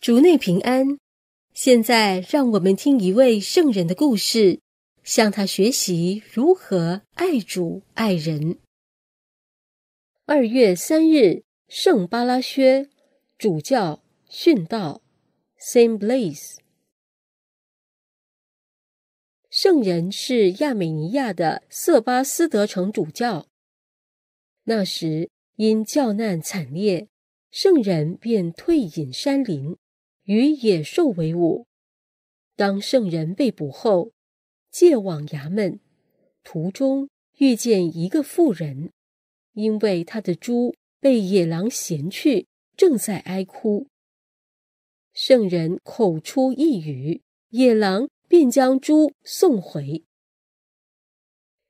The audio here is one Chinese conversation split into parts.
竹内平安，现在让我们听一位圣人的故事，向他学习如何爱主爱人。二月三日，圣巴拉薛主教殉道，Saint Blaise。圣人是亚美尼亚的瑟巴斯德城主教，那时因教难惨烈，圣人便退隐山林。与野兽为伍。当圣人被捕后，借往衙门，途中遇见一个妇人，因为她的猪被野狼衔去，正在哀哭。圣人口出一语，野狼便将猪送回。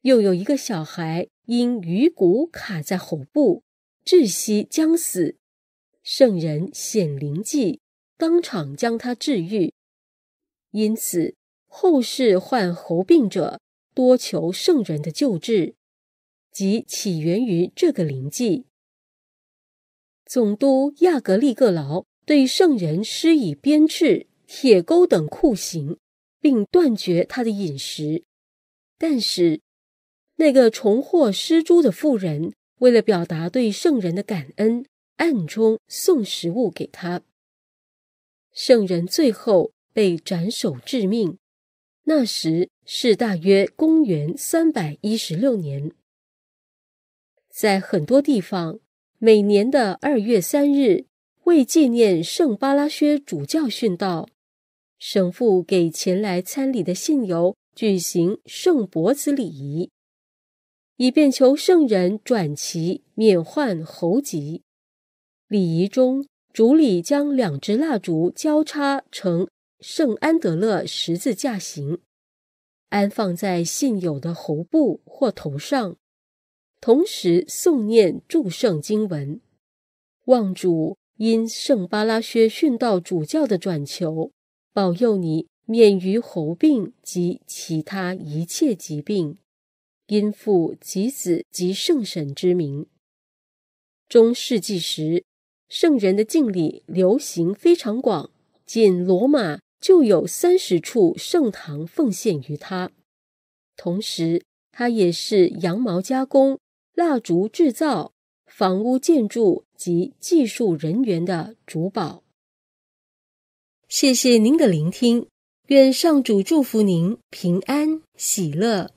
又有一个小孩因鱼骨卡在喉部，窒息将死，圣人显灵迹。当场将他治愈，因此后世患喉病者多求圣人的救治，即起源于这个灵迹。总督亚格利格劳对圣人施以鞭笞、铁钩等酷刑，并断绝他的饮食，但是那个重获失珠的妇人，为了表达对圣人的感恩，暗中送食物给他。圣人最后被斩首致命，那时是大约公元三百一十六年。在很多地方，每年的二月三日，为纪念圣巴拉薛主教殉道，神父给前来参礼的信友举行圣脖子礼仪，以便求圣人转其免患喉疾。礼仪中。主理将两支蜡烛交叉成圣安德勒十字架形，安放在信友的喉部或头上，同时诵念祝圣经文，望主因圣巴拉薛殉道主教的转求，保佑你免于喉病及其他一切疾病，因父及子及圣神之名。中世纪时。圣人的敬礼流行非常广，仅罗马就有三十处圣堂奉献于他。同时，他也是羊毛加工、蜡烛制造、房屋建筑及技术人员的主保。谢谢您的聆听，愿上主祝福您平安喜乐。